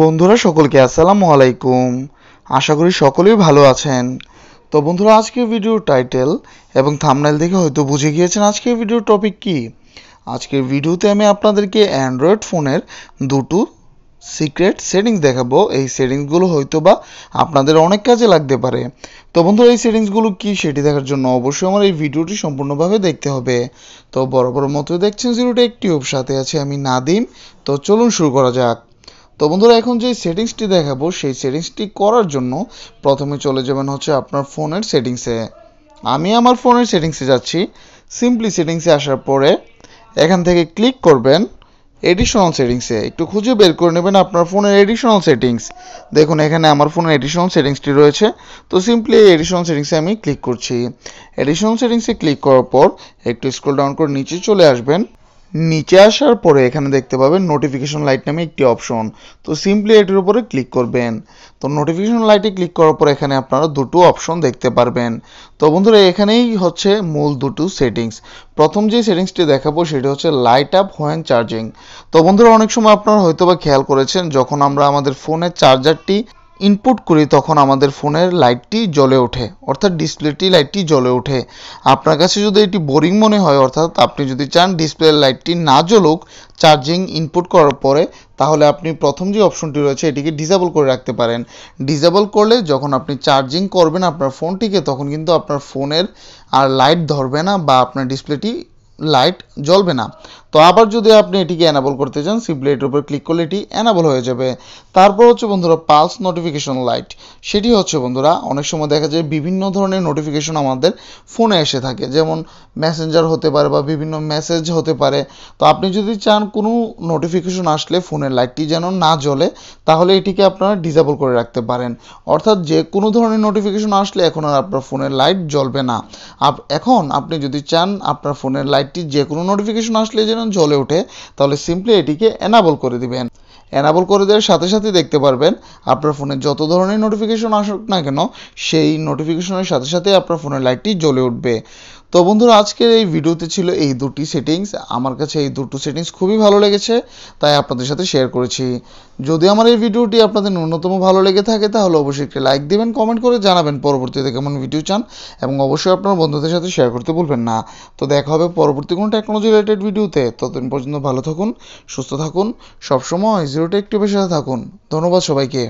বন্ধুরা সকলকে আসসালামু আলাইকুম আশা করি সকলেই ভালো আছেন তো বন্ধুরা আজকের ভিডিওর টাইটেল এবং থামনাইল দেখে হয়তো বুঝে গিয়েছেন আজকের ভিডিওর টপিক কি আজকের ভিডিওতে আমি আপনাদেরকে অ্যান্ড্রয়েড ফোনের দুটো সিক্রেট সেটিংস দেখাবো এই সেটিংসগুলো হয়তো বা আপনাদের অনেক কাজে লাগতে পারে তো বন্ধুরা এই সেটিংসগুলো কি সেটি দেখার জন্য অবশ্যই আমার এই ভিডিওটি সম্পূর্ণভাবে দেখতে হবে তো বড় বড় মতো দেখছেন জিরোটা একটি সাথে আছে আমি নাদিম তো চলুন শুরু করা যাক তো বন্ধুরা এখন যে সেটিংসটি দেখাবো সেই সেটিংসটি করার জন্য প্রথমে চলে যাবেন হচ্ছে আপনার ফোনের সেটিংসে আমি আমার ফোনের সেটিংসে যাচ্ছি সিম্পলি সেটিংসে আসার পরে এখান থেকে ক্লিক করবেন এডিশনাল সেটিংসে একটু খুঁজে বের করে নেবেন আপনার ফোনের এডিশনাল সেটিংস দেখুন এখানে আমার ফোনের এডিশনাল সেটিংসটি রয়েছে তো সিম্পলি এই এডিশনাল সেটিংসে আমি ক্লিক করছি এডিশনাল সেটিংসে ক্লিক করার পর একটু স্ক্রল ডাউন করে নিচে চলে আসবেন নিচে আসার পরে এখানে দেখতে পাবেন নোটিফিকেশন লাইট নামে একটি অপশন তো সিম্পলি এটির উপরে ক্লিক করবেন তো নোটিফিকেশন লাইটে ক্লিক করার পর এখানে আপনারা দুটো অপশন দেখতে পারবেন তো বন্ধুরা এখানেই হচ্ছে মূল দুটো সেটিংস প্রথম যে সেটিংসটি দেখাবো সেটি হচ্ছে লাইট আপ হোয়েন চার্জিং তো বন্ধুরা অনেক সময় আপনারা হয়তো বা খেয়াল করেছেন যখন আমরা আমাদের ফোনের চার্জারটি ইনপুট করি তখন আমাদের ফোনের লাইটটি জ্বলে ওঠে অর্থাৎ ডিসপ্লেটি লাইটটি জ্বলে ওঠে আপনার কাছে যদি এটি বোরিং মনে হয় অর্থাৎ আপনি যদি চান ডিসপ্লের লাইটটি না জ্বলুক চার্জিং ইনপুট করার পরে তাহলে আপনি প্রথম যে অপশনটি রয়েছে এটিকে ডিসেবল করে রাখতে পারেন ডিসেবল করলে যখন আপনি চার্জিং করবেন আপনার ফোনটিকে তখন কিন্তু আপনার ফোনের আর লাইট ধরবে না বা আপনার ডিসপ্লেটি লাইট জ্বলবে না তো আবার যদি আপনি এটিকে অ্যানাবল করতে চান সিম্পলি এটির উপর ক্লিক করলে এটি অ্যানাবল হয়ে যাবে তারপর হচ্ছে বন্ধুরা পালস নোটিফিকেশন লাইট সেটি হচ্ছে বন্ধুরা অনেক সময় দেখা যায় বিভিন্ন ধরনের নোটিফিকেশন আমাদের ফোনে এসে থাকে যেমন মেসেঞ্জার হতে পারে বা বিভিন্ন মেসেজ হতে পারে তো আপনি যদি চান কোনো নোটিফিকেশন আসলে ফোনের লাইটটি যেন না জ্বলে তাহলে এটিকে আপনারা ডিসেবল করে রাখতে পারেন অর্থাৎ যে কোনো ধরনের নোটিফিকেশন আসলে এখন আর আপনার ফোনের লাইট জ্বলবে না এখন আপনি যদি চান আপনার ফোনের লাইটটি যে কোনো নোটিফিকেশন আসলে যেন ক্যানন জ্বলে ওঠে তাহলে সিম্পলি এটিকে এনাবল করে দিবেন এনাবল করে দেওয়ার সাথে সাথে দেখতে পারবেন আপনার ফোনে যত ধরনের নোটিফিকেশন আসুক না কেন সেই নোটিফিকেশনের সাথে সাথে আপনার ফোনের লাইটটি জ্বলে উঠবে তো বন্ধুরা আজকের এই ভিডিওতে ছিল এই দুটি সেটিংস আমার কাছে এই দুটো সেটিংস খুবই ভালো লেগেছে তাই আপনাদের সাথে শেয়ার করেছি যদি আমার এই ভিডিওটি আপনাদের ন্যূনতম ভালো লেগে থাকে তাহলে অবশ্যই একটি লাইক দেবেন কমেন্ট করে জানাবেন পরবর্তীতে কেমন ভিডিও চান এবং অবশ্যই আপনার বন্ধুদের সাথে শেয়ার করতে ভুলবেন না তো দেখা হবে পরবর্তী কোনো টেকনোলজি রিলেটেড ভিডিওতে ততদিন পর্যন্ত ভালো থাকুন সুস্থ থাকুন সবসময় জিরো একটু বেশি সাথে থাকুন ধন্যবাদ সবাইকে